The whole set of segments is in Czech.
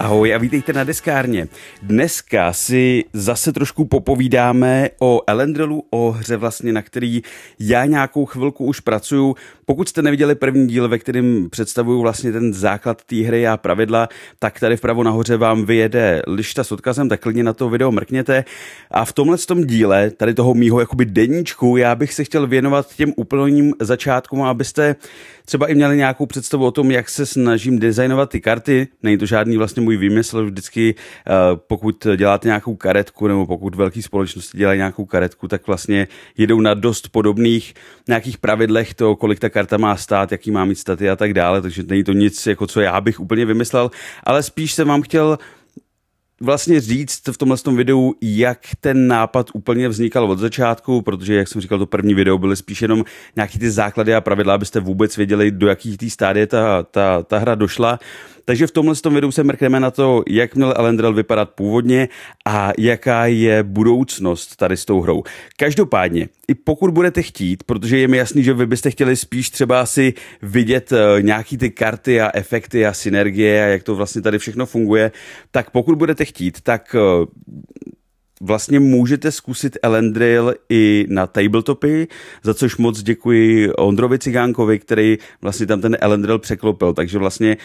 Ahoj a vítejte na Deskárně. Dneska si zase trošku popovídáme o Elendrelu, o hře vlastně, na který já nějakou chvilku už pracuju. Pokud jste neviděli první díl, ve kterém představuju vlastně ten základ té hry a pravidla, tak tady vpravo nahoře vám vyjede lišta s odkazem, tak klidně na to video mrkněte. A v tomhle tom díle, tady toho mýho jakoby deníčku, já bych se chtěl věnovat těm úplným začátkům, abyste třeba i měli nějakou představu o tom, jak se snažím designovat ty karty. Není to žádný vlastně můj výmysl vždycky, eh, pokud děláte nějakou karetku nebo pokud velké společnosti dělají nějakou karetku, tak vlastně jedou na dost podobných nějakých pravidlech toho, kolik ta karta má stát, jaký má mít staty a tak dále, takže není to nic, jako co já bych úplně vymyslel, ale spíš jsem vám chtěl vlastně říct v tomhle tom videu, jak ten nápad úplně vznikal od začátku, protože, jak jsem říkal, to první video byly spíš jenom nějaký ty základy a pravidla, abyste vůbec věděli, do jakých té stádie ta, ta, ta hra došla. Takže v tomhle tom videu se mrkneme na to, jak měl Elendrel vypadat původně a jaká je budoucnost tady s tou hrou. Každopádně, i pokud budete chtít, protože je mi jasný, že vy byste chtěli spíš třeba si vidět eh, nějaký ty karty a efekty a synergie a jak to vlastně tady všechno funguje, tak pokud budete chtít, tak eh, vlastně můžete zkusit Elendril i na tabletopy, za což moc děkuji Ondrovi Cigánkovi, který vlastně tam ten Elendril překlopil. Takže vlastně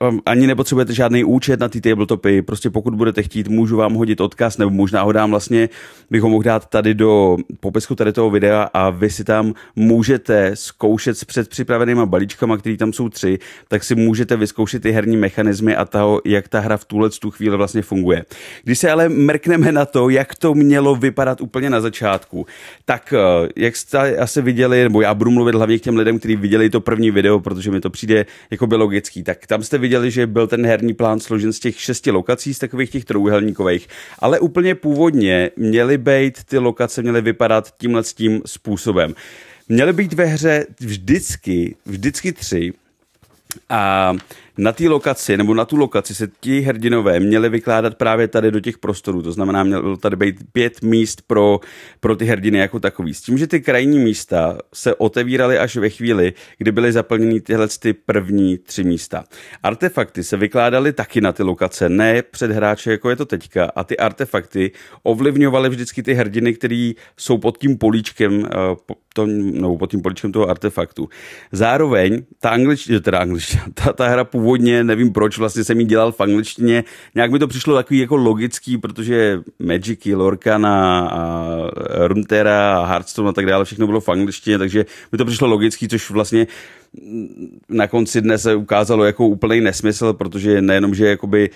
uh, ani nepotřebujete žádný účet na ty tabletopy. Prostě pokud budete chtít, můžu vám hodit odkaz, nebo možná ho dám vlastně, bych ho mohl dát tady do popisku tady toho videa a vy si tam můžete zkoušet s předpřipravenýma balíčkama, který tam jsou tři, tak si můžete vyzkoušet ty herní mechanismy a toho, jak ta hra v tuhle tu chvíli vlastně funguje. Když se ale mrkneme na to, jak to mělo vypadat úplně na začátku, tak eh, jak jste asi viděli, nebo já budu mluvit hlavně k těm lidem, kteří viděli to první video, protože mi to přijde jako by logický, tak tam jste viděli, že byl ten herní plán složen z těch šesti lokací, z takových těch trouhelníkových, ale úplně původně měly být ty lokace, měly vypadat tímhle tím způsobem. Měly být ve hře vždycky, vždycky tři, a na té lokaci, nebo na tu lokaci se ti hrdinové měli vykládat právě tady do těch prostorů, to znamená, mělo tady být pět míst pro, pro ty hrdiny jako takový. S tím, že ty krajní místa se otevíraly až ve chvíli, kdy byly zaplněny tyhle ty první tři místa. Artefakty se vykládaly taky na ty lokace, ne před hráče, jako je to teďka, a ty artefakty ovlivňovaly vždycky ty hrdiny, které jsou pod tím políčkem, eh, to, nebo pod tím políčkem toho artefaktu. Zároveň ta angličtina, eh, teda angličtina, ta, ta hra původně, nevím proč, vlastně jsem ji dělal v angličtině. Nějak mi to přišlo takový jako logický, protože Magicy, Lorcana a Runtera a Hearthstone a tak dále, všechno bylo v angličtině, takže mi to přišlo logický, což vlastně na konci dne se ukázalo jako úplný nesmysl, protože nejenom, že jakoby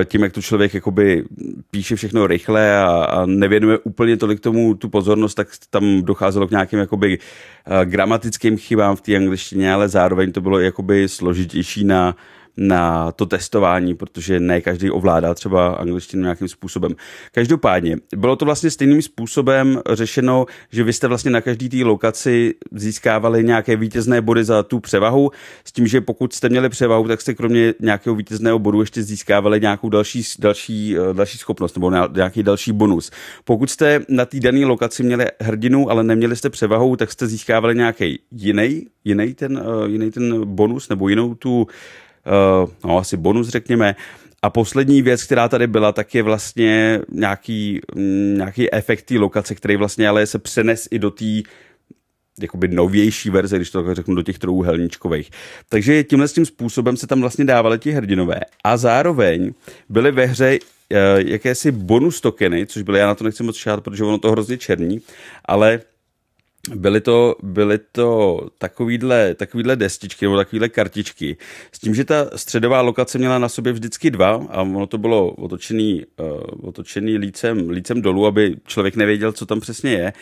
eh, tím, jak to člověk jakoby píše všechno rychle a, a nevěnuje úplně tolik tomu tu pozornost, tak tam docházelo k nějakým jakoby eh, gramatickým chybám v té angličtině, ale zároveň to bylo jakoby složitější na na to testování, protože ne každý ovládá třeba angličtinu nějakým způsobem. Každopádně, bylo to vlastně stejným způsobem řešeno, že vy jste vlastně na každý té lokaci získávali nějaké vítězné body za tu převahu, s tím, že pokud jste měli převahu, tak jste kromě nějakého vítězného bodu ještě získávali nějakou další, další, eh, další schopnost nebo nějaký další bonus. Pokud jste na té dané lokaci měli hrdinu, ale neměli jste převahu, tak jste získávali nějaký jiný, jiný ten, eh, jiný ten bonus nebo jinou tu Eh, no, asi bonus řekněme. A poslední věc, která tady byla, tak je vlastně nějaký, mm, nějaký efekt té lokace, který vlastně ale se přenes i do té jakoby novější verze, když to tak řeknu, do těch trouhelníčkových. Takže tímhle tím způsobem se tam vlastně dávali ti hrdinové a zároveň byly ve hře eh, jakési bonus tokeny, což byly, já na to nechci moc šát, protože ono to hrozně černí, ale byly to, byly to takovýhle, takovýhle destičky nebo takovýhle kartičky. S tím, že ta středová lokace měla na sobě vždycky dva a ono to bylo otočený, uh, otočený lícem, lícem dolů, aby člověk nevěděl, co tam přesně je.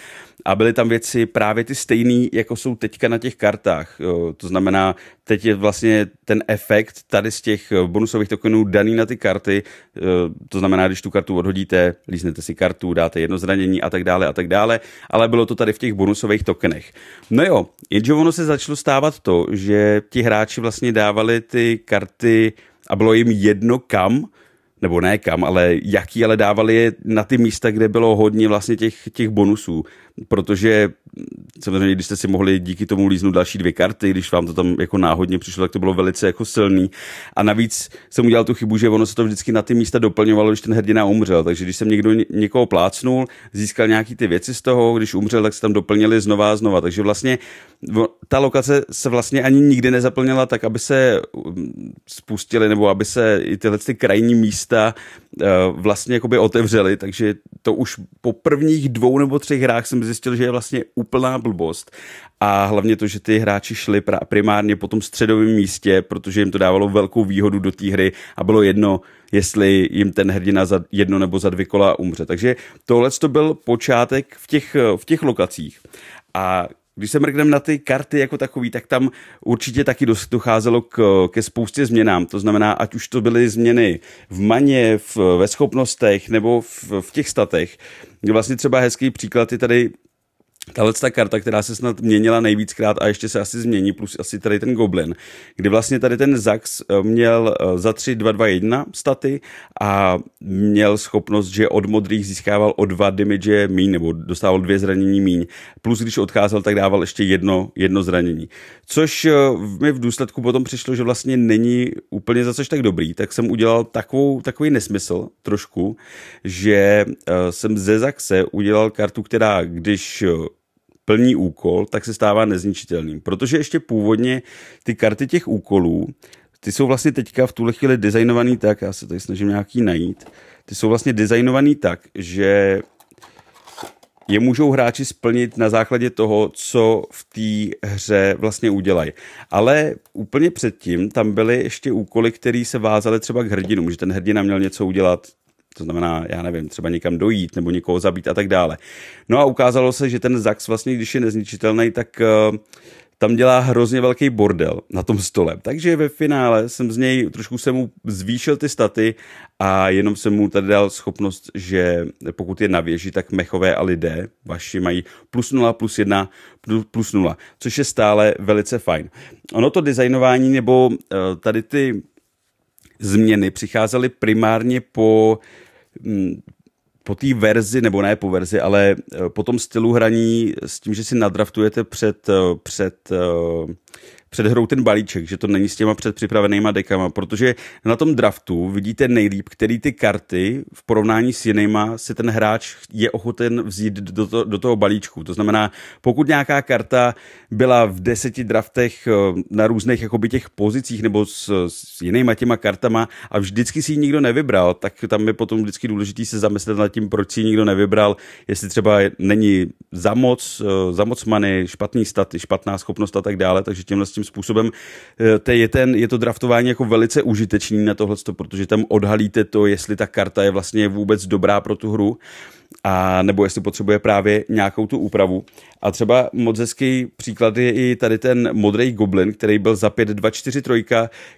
A byly tam věci právě ty stejné, jako jsou teďka na těch kartách. Uh, to znamená, teď je vlastně ten efekt tady z těch bonusových tokenů daný na ty karty. Uh, to znamená, když tu kartu odhodíte, líznete si kartu, dáte jedno zranění a tak dále a tak dále. Ale bylo to tady v těch bonusových bonusových tokenech. No jo, jenže ono se začalo stávat to, že ti hráči vlastně dávali ty karty a bylo jim jedno kam, nebo ne kam, ale jaký, ale dávali je na ty místa, kde bylo hodně vlastně těch, těch bonusů protože samozřejmě, když jste si mohli díky tomu líznout další dvě karty, když vám to tam jako náhodně přišlo, tak to bylo velice jako silný. A navíc jsem udělal tu chybu, že ono se to vždycky na ty místa doplňovalo, když ten hrdina umřel. Takže když jsem někdo někoho plácnul, získal nějaký ty věci z toho, když umřel, tak se tam doplnili znova a znova. Takže vlastně ta lokace se vlastně ani nikdy nezaplnila tak, aby se um, spustily nebo aby se i tyhle ty krajní místa Eh, vlastně jakoby otevřeli, takže to už po prvních dvou nebo třech hrách jsem zjistil, že je vlastně úplná blbost. A hlavně to, že ty hráči šli primárně po tom středovém místě, protože jim to dávalo velkou výhodu do té hry a bylo jedno, jestli jim ten hrdina za jedno nebo za dvě kola umře. Takže tohle to byl počátek v těch, v těch lokacích. A když se mrkneme na ty karty jako takový, tak tam určitě taky docházelo k, ke spoustě změnám. To znamená, ať už to byly změny v maně, v, ve schopnostech nebo v, v těch statech. Vlastně třeba hezký příklad je tady tahle ta karta, která se snad měnila nejvíckrát a ještě se asi změní, plus asi tady ten Goblin, kdy vlastně tady ten Zax eh, měl eh, za 3, 2, 2, 1 staty a měl schopnost, že od modrých získával o dva damage míň, nebo dostával dvě zranění míň, plus když odcházel, tak dával ještě jedno, jedno zranění. Což eh, mi v důsledku potom přišlo, že vlastně není úplně za což tak dobrý, tak jsem udělal takovou, takový nesmysl trošku, že jsem ze Zaxe udělal kartu, která když plní úkol, tak se stává nezničitelným. Protože ještě původně ty karty těch úkolů, ty jsou vlastně teďka v tuhle chvíli designovaný tak, já se tady snažím nějaký najít, ty jsou vlastně designovaný tak, že je můžou hráči splnit na základě toho, co v té hře vlastně udělají. Ale úplně předtím tam byly ještě úkoly, které se vázaly třeba k hrdinům, že ten hrdina měl něco udělat to znamená, já nevím, třeba někam dojít nebo někoho zabít a tak dále. No a ukázalo se, že ten Zax vlastně, když je nezničitelný, tak uh, tam dělá hrozně velký bordel na tom stole. Takže ve finále jsem z něj, trošku jsem mu zvýšil ty staty a jenom jsem mu tady dal schopnost, že pokud je na věži, tak mechové a lidé vaši mají plus 0, plus 1, plus 0, což je stále velice fajn. Ono to designování nebo eh, tady ty změny přicházely primárně po Mm, po té verzi, nebo ne po verzi, ale eh, po tom stylu hraní s tím, že si nadraftujete před, eh, před eh, před hrou ten balíček, že to není s těma předpřipravenýma dekama, protože na tom draftu vidíte nejlíp, který ty karty v porovnání s jinýma si ten hráč je ochoten vzít do, to, do toho balíčku. To znamená, pokud nějaká karta byla v deseti draftech eh, na různých jakoby těch pozicích nebo s, s jinýma těma kartama a vždycky si ji nikdo nevybral, tak tam je potom vždycky důležitý se zamyslet nad tím, proč si ji nikdo nevybral, jestli třeba není za moc, eh, za moc many, špatný staty, špatná schopnost a tak dále, takže tímhle s tím způsobem eh, te je, ten, je to draftování jako velice užitečný na tohle, protože tam odhalíte to, jestli ta karta je vlastně vůbec dobrá pro tu hru a nebo jestli potřebuje právě nějakou tu úpravu. A třeba moc hezký příklad je i tady ten modrý goblin, který byl za 5 2 4 3,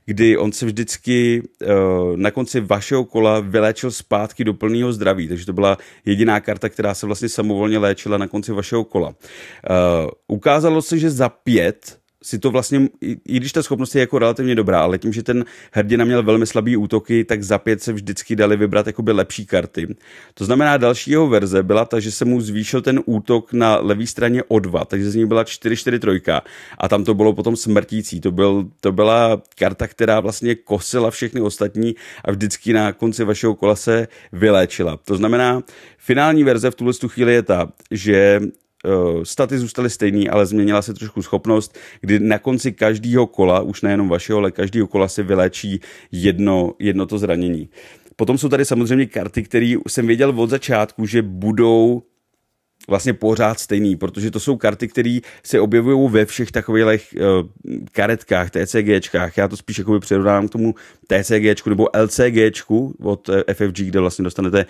kdy on se vždycky eh, na konci vašeho kola vyléčil zpátky do plného zdraví, takže to byla jediná karta, která se vlastně samovolně léčila na konci vašeho kola. Eh, ukázalo se, že za pět si to vlastně, i když ta schopnost je jako relativně dobrá, ale tím, že ten hrdina měl velmi slabý útoky, tak za pět se vždycky dali vybrat jakoby lepší karty. To znamená, další jeho verze byla ta, že se mu zvýšil ten útok na levý straně o dva, takže z ní byla 4-4-3 a tam to bylo potom smrtící. To, byl, to byla karta, která vlastně kosila všechny ostatní a vždycky na konci vašeho kola se vyléčila. To znamená, finální verze v tuhle chvíli je ta, že Eh, staty zůstaly stejný, ale změnila se trošku schopnost, kdy na konci každého kola, už nejenom vašeho, ale každého kola si vylečí jedno, jedno to zranění. Potom jsou tady samozřejmě karty, které jsem věděl od začátku, že budou vlastně pořád stejný, protože to jsou karty, které se objevují ve všech takových eh, karetkách, TCGčkách. Já to spíš jakoby přirodám k tomu TCGčku nebo LCGčku od eh, FFG, kde vlastně dostanete eh,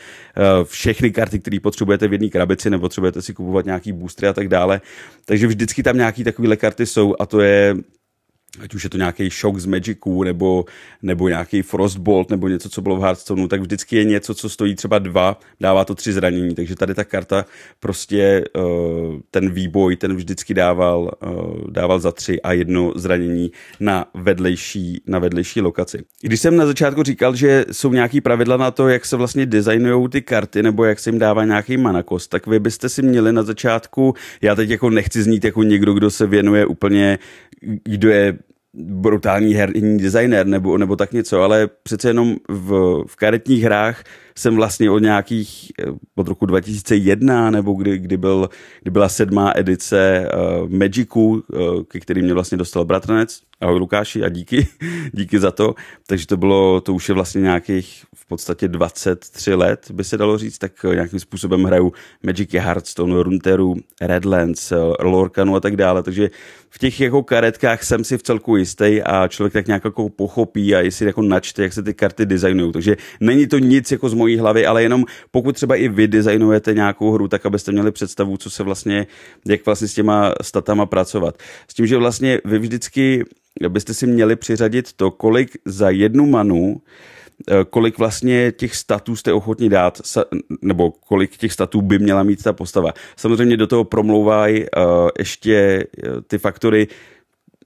všechny karty, které potřebujete v jedné krabici, nebo potřebujete si kupovat nějaký boostry a tak dále. Takže vždycky tam nějaké takovéhle karty jsou a to je ať už je to nějaký šok z Magicu, nebo, nebo nějaký Frostbolt, nebo něco, co bylo v Hearthstoneu, tak vždycky je něco, co stojí třeba dva, dává to tři zranění. Takže tady ta karta prostě eh, ten výboj, ten vždycky dával, eh, dával za tři a jedno zranění na vedlejší, na vedlejší lokaci. Když jsem na začátku říkal, že jsou nějaký pravidla na to, jak se vlastně designují ty karty, nebo jak se jim dává nějaký manakost, tak vy byste si měli na začátku, já teď jako nechci znít jako někdo, kdo se věnuje úplně, kdo je brutální herní designer nebo, nebo tak něco, ale přece jenom v, v karetních hrách jsem vlastně od nějakých, eh, od roku 2001, nebo kdy, kdy, byl, kdy byla sedmá edice uh, Magicu, uh, ke který mě vlastně dostal bratranec. Ahoj Lukáši a díky, díky za to. Takže to bylo, to už je vlastně nějakých v podstatě 23 let, by se dalo říct, tak nějakým způsobem hraju Magicy, Hearthstone, Runteru, Redlands, Lorcanu a tak dále. Takže v těch jako karetkách jsem si v celku jistý a člověk tak nějak jako pochopí a jestli jako načte, jak se ty karty designují. Takže není to nic jako z mojí mojí hlavy, ale jenom pokud třeba i vy designujete nějakou hru, tak abyste měli představu, co se vlastně, jak vlastně s těma statama pracovat. S tím, že vlastně vy vždycky byste si měli přiřadit to, kolik za jednu manu eh, kolik vlastně těch statů jste ochotni dát, nebo kolik těch statů by měla mít ta postava. Samozřejmě do toho promlouvají eh, ještě eh, ty faktory,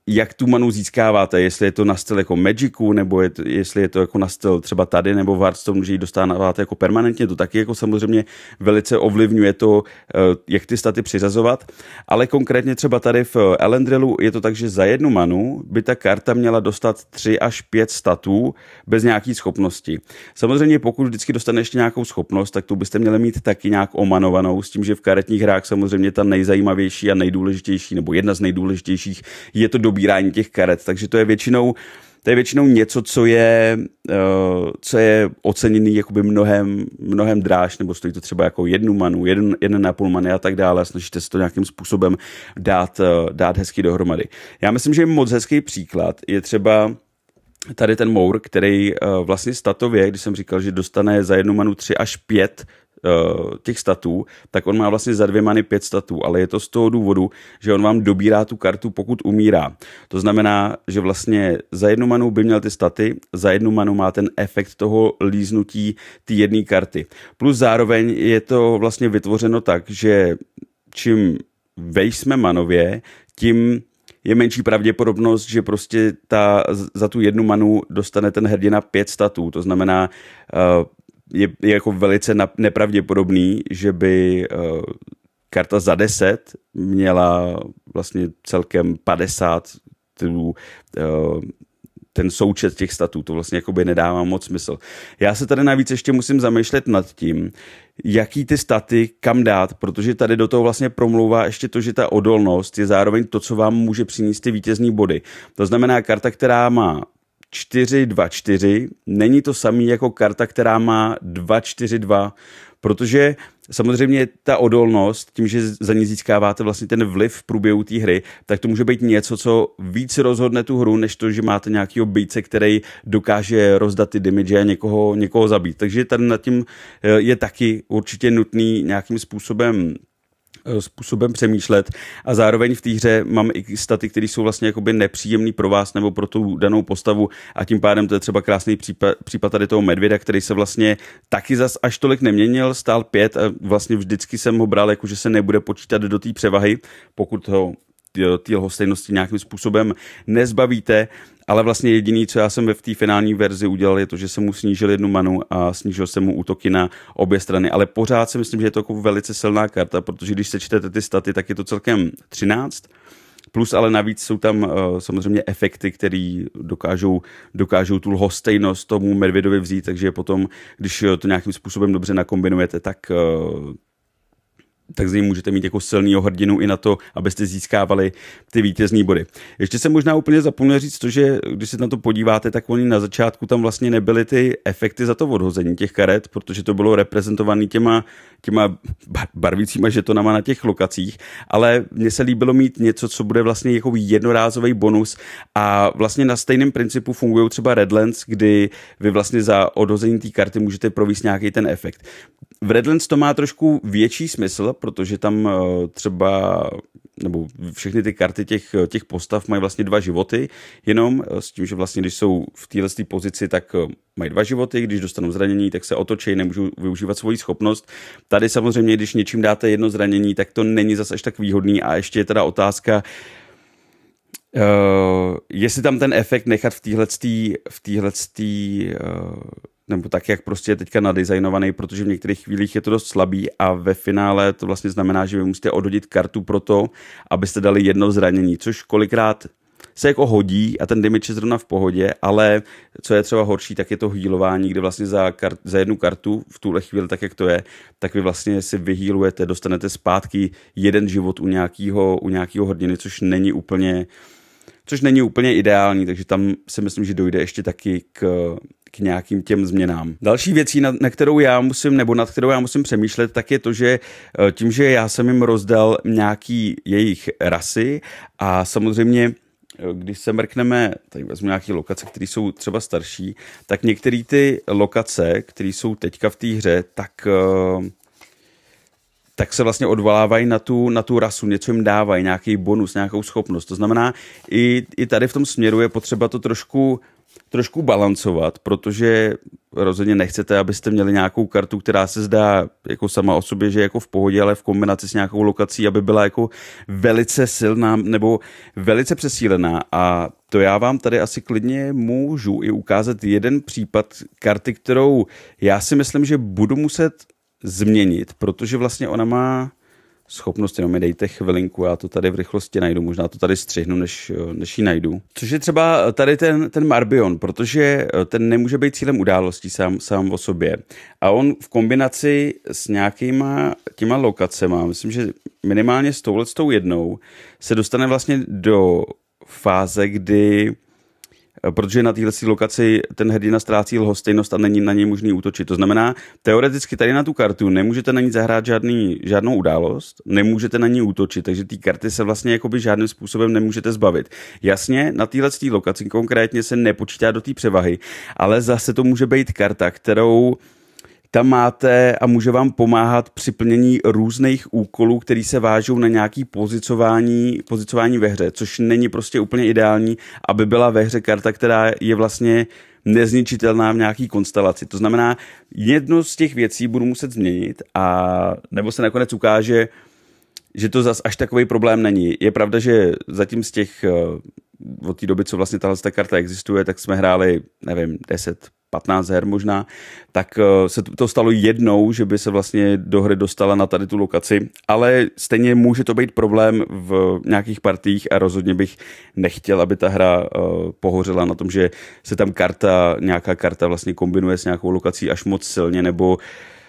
jak tu manu získáváte, jestli je to na styl jako Magicu, nebo je to, jestli je to jako na styl třeba tady, nebo v Hearthstone, že ji dostáváte jako permanentně, to taky jako samozřejmě velice ovlivňuje to, eh, jak ty staty přiřazovat, ale konkrétně třeba tady v eh, Elendrilu je to tak, že za jednu manu by ta karta měla dostat 3 až 5 statů bez nějaký schopnosti. Samozřejmě pokud vždycky dostane ještě nějakou schopnost, tak tu byste měli mít taky nějak omanovanou, s tím, že v karetních hrách samozřejmě ta nejzajímavější a nejdůležitější, nebo jedna z nejdůležitějších je to dobírání těch karet, takže to je většinou to je většinou něco, co je, eh, co je oceněný jakoby mnohem, mnohem dráž, nebo stojí to třeba jako jednu manu, jeden, jeden na půl many a tak dále a snažíte se to nějakým způsobem dát, eh, dát hezky dohromady. Já myslím, že moc hezký příklad je třeba tady ten Mour, který eh, vlastně statově, když jsem říkal, že dostane za jednu manu 3 až 5 Eh, těch statů, tak on má vlastně za dvě many pět statů, ale je to z toho důvodu, že on vám dobírá tu kartu, pokud umírá. To znamená, že vlastně za jednu manu by měl ty staty, za jednu manu má ten efekt toho líznutí ty jedné karty. Plus zároveň je to vlastně vytvořeno tak, že čím vejsme manově, tím je menší pravděpodobnost, že prostě ta, za tu jednu manu dostane ten hrdina pět statů. To znamená, eh, je, je jako velice na, nepravděpodobný, že by uh, karta za 10 měla vlastně celkem 50 tů, uh, ten součet těch statů, to vlastně jako by nedává moc smysl. Já se tady navíc ještě musím zamýšlet nad tím, jaký ty staty kam dát, protože tady do toho vlastně promlouvá ještě to, že ta odolnost je zároveň to, co vám může přinést ty vítězní body. To znamená karta, která má 424 není to samý jako karta, která má 242, protože samozřejmě ta odolnost, tím, že za ní získáváte vlastně ten vliv v průběhu té hry, tak to může být něco, co víc rozhodne tu hru, než to, že máte nějaký bejce, který dokáže rozdat ty damage a někoho, někoho zabít. Takže tady nad tím eh, je taky určitě nutný nějakým způsobem Eh, způsobem přemýšlet a zároveň v té hře mám i staty, které jsou vlastně jakoby nepříjemný pro vás nebo pro tu danou postavu a tím pádem to je třeba krásný případ, případ tady toho medvěda, který se vlastně taky zas až tolik neměnil, stál pět a vlastně vždycky jsem ho bral jako, že se nebude počítat do té převahy, pokud ho té lhostejnosti nějakým způsobem nezbavíte, ale vlastně jediný, co já jsem ve v té finální verzi udělal, je to, že jsem mu snížil jednu manu a snížil jsem mu útoky na obě strany. Ale pořád si myslím, že je to jako velice silná karta, protože když sečtete ty staty, tak je to celkem 13. Plus ale navíc jsou tam uh, samozřejmě efekty, které dokážou, dokážou tu lhostejnost tomu medvědovi vzít, takže potom, když to nějakým způsobem dobře nakombinujete, tak uh, tak z něj můžete mít jako silnýho hrdinu i na to, abyste získávali ty vítězní body. Ještě se možná úplně zapomněl říct to, že když se na to podíváte, tak oni na začátku tam vlastně nebyly ty efekty za to odhození těch karet, protože to bylo reprezentované těma, těma barvícíma žetonama na těch lokacích, ale mně se líbilo mít něco, co bude vlastně jako jednorázový bonus a vlastně na stejném principu fungují třeba Redlands, kdy vy vlastně za odhození té karty můžete províst nějaký ten efekt. V Redlands to má trošku větší smysl, protože tam eh, třeba, nebo všechny ty karty těch, eh, těch postav mají vlastně dva životy, jenom eh, s tím, že vlastně když jsou v téhle pozici, tak mají dva životy, když dostanou zranění, tak se otočí, nemůžou využívat svoji schopnost. Tady samozřejmě, když něčím dáte jedno zranění, tak to není zase až tak výhodný a ještě je teda otázka, Uh, jestli tam ten efekt nechat v téhle v uh, nebo tak, jak prostě je teďka nadizajnovaný, protože v některých chvílích je to dost slabý a ve finále to vlastně znamená, že vy musíte odhodit kartu pro to, abyste dali jedno zranění, což kolikrát se jako hodí a ten damage je zrovna v pohodě, ale co je třeba horší, tak je to hýlování, kde vlastně za, kart, za jednu kartu v tuhle chvíli, tak jak to je, tak vy vlastně si vyhýlujete, dostanete zpátky jeden život u nějakého u nějakýho hrdiny, což není úplně uh, což není úplně ideální, takže tam si myslím, že dojde ještě taky k, k nějakým těm změnám. Další věcí, na, na kterou já musím, nebo nad kterou já musím přemýšlet, tak je to, že eh, tím, že já jsem jim rozdal nějaký jejich rasy a samozřejmě eh, když se mrkneme, tady vezmu nějaké lokace, které jsou třeba starší, tak některé ty lokace, které jsou teďka v té hře, tak eh, tak se vlastně odvolávají na tu, na tu rasu, něco jim dávají, nějaký bonus, nějakou schopnost. To znamená, i, i tady v tom směru je potřeba to trošku trošku balancovat, protože rozhodně nechcete, abyste měli nějakou kartu, která se zdá jako sama o sobě, že jako v pohodě, ale v kombinaci s nějakou lokací, aby byla jako velice silná nebo velice přesílená. A to já vám tady asi klidně můžu i ukázat jeden případ karty, kterou já si myslím, že budu muset změnit, protože vlastně ona má schopnost, jenom mi dejte chvilinku, já to tady v rychlosti najdu, možná to tady střihnu, než, než ji najdu. Což je třeba tady ten, ten Marbion, protože ten nemůže být cílem událostí sám, sám o sobě. A on v kombinaci s nějakýma těma lokacema, myslím, že minimálně s tou jednou, se dostane vlastně do fáze, kdy protože na téhle lokaci ten hrdina ztrácí lhostejnost a není na něj možný útočit. To znamená, teoreticky tady na tu kartu nemůžete na ní zahrát žádný, žádnou událost, nemůžete na ní útočit, takže ty karty se vlastně jakoby žádným způsobem nemůžete zbavit. Jasně, na téhle lokaci konkrétně se nepočítá do té převahy, ale zase to může být karta, kterou tam máte a může vám pomáhat při plnění různých úkolů, které se vážou na nějaký pozicování, pozicování ve hře, což není prostě úplně ideální, aby byla ve hře karta, která je vlastně nezničitelná v nějaký konstelaci. To znamená, jednu z těch věcí budu muset změnit a nebo se nakonec ukáže, že to zas až takový problém není. Je pravda, že zatím z těch eh, od té doby, co vlastně tahle karta existuje, tak jsme hráli, nevím, 10, 15 her možná, tak eh, se to stalo jednou, že by se vlastně do hry dostala na tady tu lokaci, ale stejně může to být problém v nějakých partích a rozhodně bych nechtěl, aby ta hra eh, pohořela na tom, že se tam karta, nějaká karta vlastně kombinuje s nějakou lokací až moc silně, nebo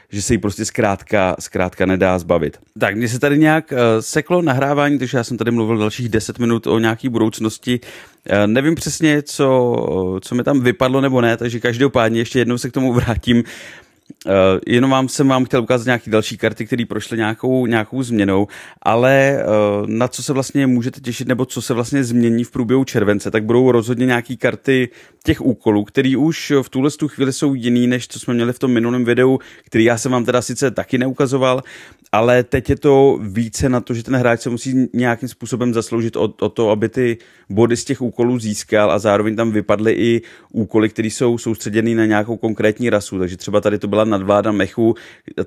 že se jí prostě zkrátka, zkrátka nedá zbavit. Tak, mně se tady nějak eh, seklo nahrávání, takže já jsem tady mluvil dalších 10 minut o nějaký budoucnosti. Eh, nevím přesně, co, co mi tam vypadlo nebo ne, takže každopádně ještě jednou se k tomu vrátím. Uh, jenom vám jsem vám chtěl ukázat nějaké další karty, které prošly nějakou, nějakou změnou, ale uh, na co se vlastně můžete těšit, nebo co se vlastně změní v průběhu července, tak budou rozhodně nějaké karty těch úkolů, které už v tuhle tu chvíli jsou jiný, než co jsme měli v tom minulém videu, který já jsem vám teda sice taky neukazoval, ale teď je to více na to, že ten hráč se musí nějakým způsobem zasloužit o, o to, aby ty body z těch úkolů získal a zároveň tam vypadly i úkoly, které jsou soustředěny na nějakou konkrétní rasu, takže třeba tady to byla nadvláda mechů.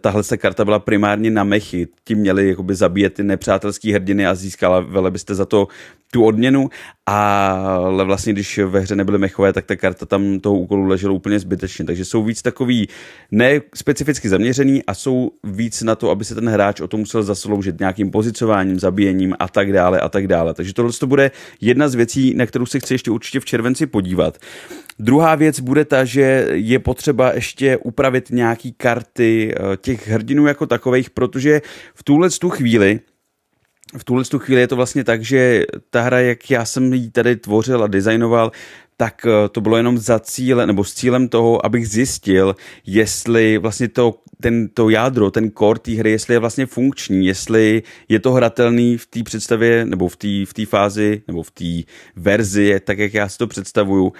Tahle se karta byla primárně na mechy. Ti měli jakoby zabíjet ty nepřátelské hrdiny a získala byste za to tu odměnu, ale vlastně když ve hře nebyly mechové, tak ta karta tam toho úkolu ležela úplně zbytečně. Takže jsou víc takový ne specificky zaměřený a jsou víc na to, aby se ten hráč o to musel zasloužit nějakým pozicováním, zabíjením a tak dále a tak dále. Takže tohle to bude jedna z věcí, na kterou se chci ještě určitě v červenci podívat. Druhá věc bude ta, že je potřeba ještě upravit nějak nějaký karty eh, těch hrdinů jako takových, protože v tuhle tu chvíli v tuhle tu chvíli je to vlastně tak, že ta hra, jak já jsem ji tady tvořil a designoval, tak eh, to bylo jenom za cíle, nebo s cílem toho, abych zjistil, jestli vlastně to, ten, to jádro, ten core té hry, jestli je vlastně funkční, jestli je to hratelný v té představě, nebo v té v tý fázi, nebo v té verzi, tak jak já si to představuju.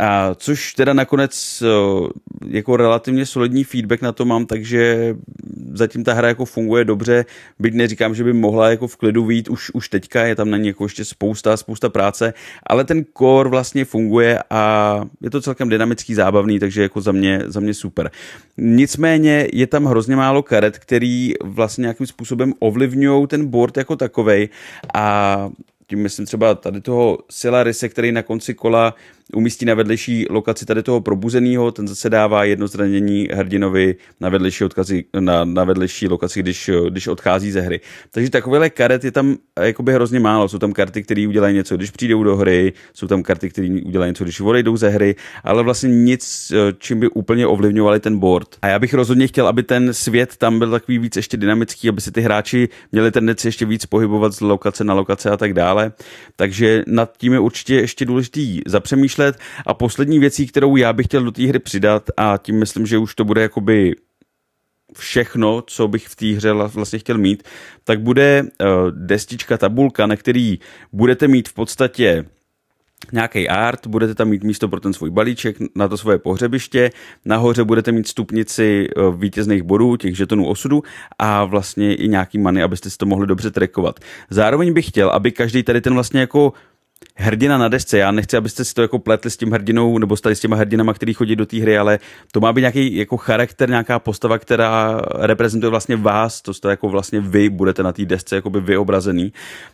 A což teda nakonec eh, jako relativně solidní feedback na to mám, takže zatím ta hra jako funguje dobře, byť neříkám, že by mohla jako v klidu vít už, už teďka, je tam na ní jako ještě spousta, spousta práce, ale ten core vlastně funguje funguje a je to celkem dynamický, zábavný, takže jako za mě, za mě super. Nicméně je tam hrozně málo karet, který vlastně nějakým způsobem ovlivňují ten board jako takovej a tím myslím třeba tady toho Silarise, který na konci kola uh, umístí na vedlejší lokaci tady toho probuzeného, ten zase dává jedno zranění hrdinovi na vedlejší, odkazy, na, na vedlejší lokaci, když, když odchází ze hry. Takže takovéhle karet je tam eh, jakoby hrozně málo. Jsou tam karty, které udělají něco, když přijdou do hry, jsou tam karty, které udělají něco, když odejdou ze hry, ale vlastně nic, eh, čím by úplně ovlivňovali ten board. A já bych rozhodně chtěl, aby ten svět tam byl takový víc ještě dynamický, aby se ty hráči měli tendenci ještě víc pohybovat z lokace na lokace a tak dále. Takže nad tím je určitě ještě důležitý zapřemýšlet přemýšlet. A poslední věcí, kterou já bych chtěl do té hry přidat, a tím myslím, že už to bude jakoby všechno, co bych v té hře vlastně chtěl mít, tak bude eh, destička, tabulka, na který budete mít v podstatě nějaký art, budete tam mít místo pro ten svůj balíček na to svoje pohřebiště, nahoře budete mít stupnici eh, vítězných bodů, těch žetonů osudu a vlastně i nějaký many, abyste si to mohli dobře trekovat. Zároveň bych chtěl, aby každý tady ten vlastně jako hrdina na desce. Já nechci, abyste si to jako pletli s tím hrdinou nebo s s těma hrdinama, který chodí do té hry, ale to má být nějaký jako charakter, nějaká postava, která reprezentuje vlastně vás, to jste jako vlastně vy budete na té desce jakoby vyobrazený.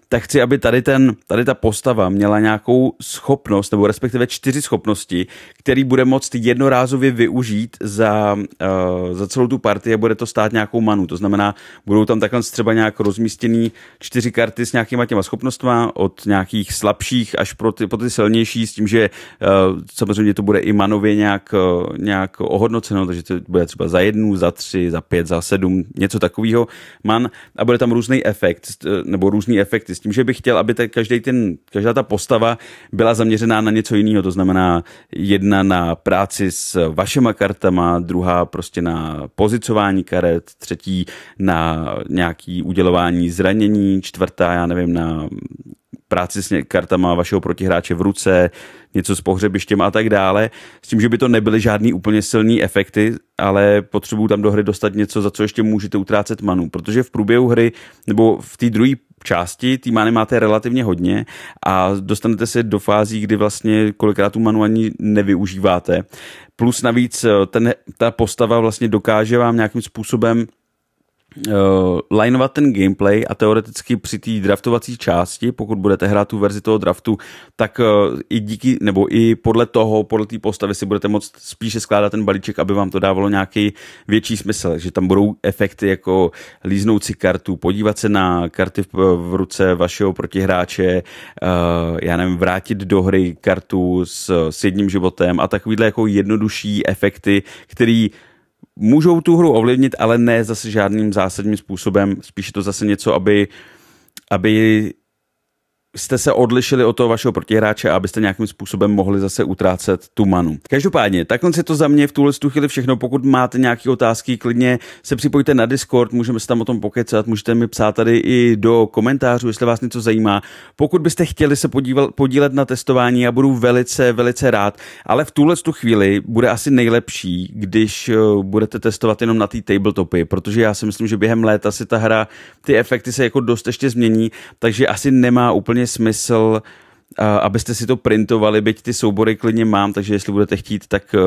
Tak chci, aby tady, ten, tady ta postava měla nějakou schopnost, nebo respektive čtyři schopnosti, který bude moct jednorázově využít za, uh, za celou tu partii a bude to stát nějakou manu. To znamená, budou tam takhle třeba nějak rozmístěný čtyři karty s nějakýma těma schopnostma od nějakých slabších slabších až pro ty, pro ty silnější s tím, že uh, samozřejmě to bude i manově nějak, uh, nějak ohodnoceno, takže to bude třeba za jednu, za tři, za pět, za sedm, něco takového man a bude tam různý efekt eh, nebo různý efekty s tím, že bych chtěl, aby ta, každý ten, každá ta postava byla zaměřená na něco jiného, to znamená jedna na práci s vašema kartama, druhá prostě na pozicování karet, třetí na nějaký udělování zranění, čtvrtá, já nevím, na práci s kartama vašeho protihráče v ruce, něco s pohřebištěm a tak dále, s tím, že by to nebyly žádný úplně silný efekty, ale potřebuju tam do hry dostat něco, za co ještě můžete utrácet manu, protože v průběhu hry nebo v té druhé části, té many máte relativně hodně a dostanete se do fází, kdy vlastně kolikrát tu manu ani nevyužíváte. Plus navíc eh, ten, ta postava vlastně dokáže vám nějakým způsobem uh, eh, lineovat ten gameplay a teoreticky při té draftovací části, pokud budete hrát tu verzi toho draftu, tak uh, i díky, nebo i podle toho, podle té postavy si budete moct spíše skládat ten balíček, aby vám to dávalo nějaký větší smysl, že tam budou efekty jako líznout si kartu, podívat se na karty v, v ruce vašeho protihráče, uh, já nevím, vrátit do hry kartu s, s jedním životem a takovýhle jako jednodušší efekty, který můžou tu hru ovlivnit, ale ne zase žádným zásadním způsobem. Spíš je to zase něco, aby, aby jste se odlišili od toho vašeho protihráče, abyste nějakým způsobem mohli zase utrácet tu manu. Každopádně, takhle si to za mě v tuhle chvíli všechno. Pokud máte nějaké otázky, klidně se připojte na Discord, můžeme se tam o tom pokecat, můžete mi psát tady i do komentářů, jestli vás něco zajímá. Pokud byste chtěli se podíval, podílet na testování, já budu velice, velice rád, ale v tuhle tu chvíli bude asi nejlepší, když eh, budete testovat jenom na té tabletopy, protože já si myslím, že během léta si ta hra, ty efekty se jako dost ještě změní, takže asi nemá úplně smysl abyste si to printovali, byť ty soubory klidně mám, takže jestli budete chtít, tak eh,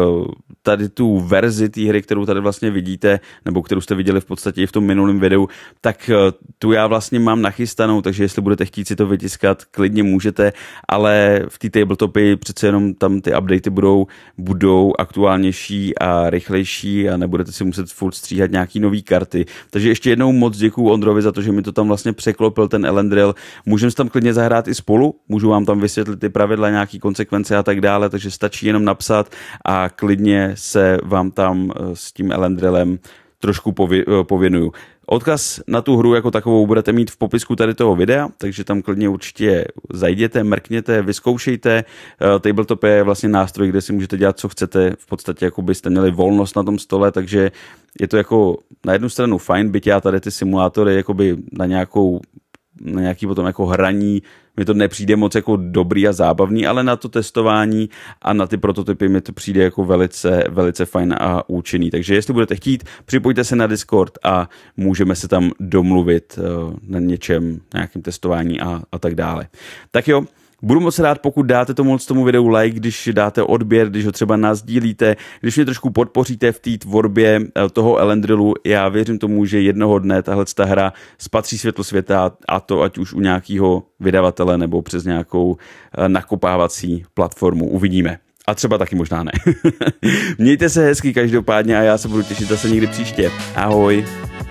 tady tu verzi té hry, kterou tady vlastně vidíte, nebo kterou jste viděli v podstatě i v tom minulém videu, tak eh, tu já vlastně mám nachystanou, takže jestli budete chtít si to vytiskat, klidně můžete, ale v té tabletopy přece jenom tam ty updaty budou, budou aktuálnější a rychlejší a nebudete si muset furt stříhat nějaký nový karty. Takže ještě jednou moc děkuji Ondrovi za to, že mi to tam vlastně překlopil ten Elendril. Můžeme tam klidně zahrát i spolu, můžu vám tam tam vysvětlit ty pravidla, nějaký konsekvence a tak dále, takže stačí jenom napsat a klidně se vám tam eh, s tím Elendrelem trošku eh, pověnuju. Odkaz na tu hru jako takovou budete mít v popisku tady toho videa, takže tam klidně určitě zajděte, mrkněte, vyzkoušejte. Eh, Tabletop je vlastně nástroj, kde si můžete dělat, co chcete. V podstatě jako byste měli volnost na tom stole, takže je to jako na jednu stranu fajn, byť já tady ty simulátory by na nějakou na nějaký potom jako hraní mi to nepřijde moc jako dobrý a zábavný, ale na to testování a na ty prototypy mi to přijde jako velice, velice fajn a účinný. Takže jestli budete chtít, připojte se na Discord a můžeme se tam domluvit eh, na něčem, na nějakém testování a, a tak dále. Tak jo, Budu moc rád, pokud dáte tomu, tomu videu like, když dáte odběr, když ho třeba nazdílíte, když mě trošku podpoříte v té tvorbě eh, toho Elendrilu. Já věřím tomu, že jednoho dne tahle ta hra spatří světlo světa a to ať už u nějakého vydavatele nebo přes nějakou eh, nakopávací platformu. Uvidíme. A třeba taky možná ne. Mějte se hezky každopádně a já se budu těšit zase někdy příště. Ahoj.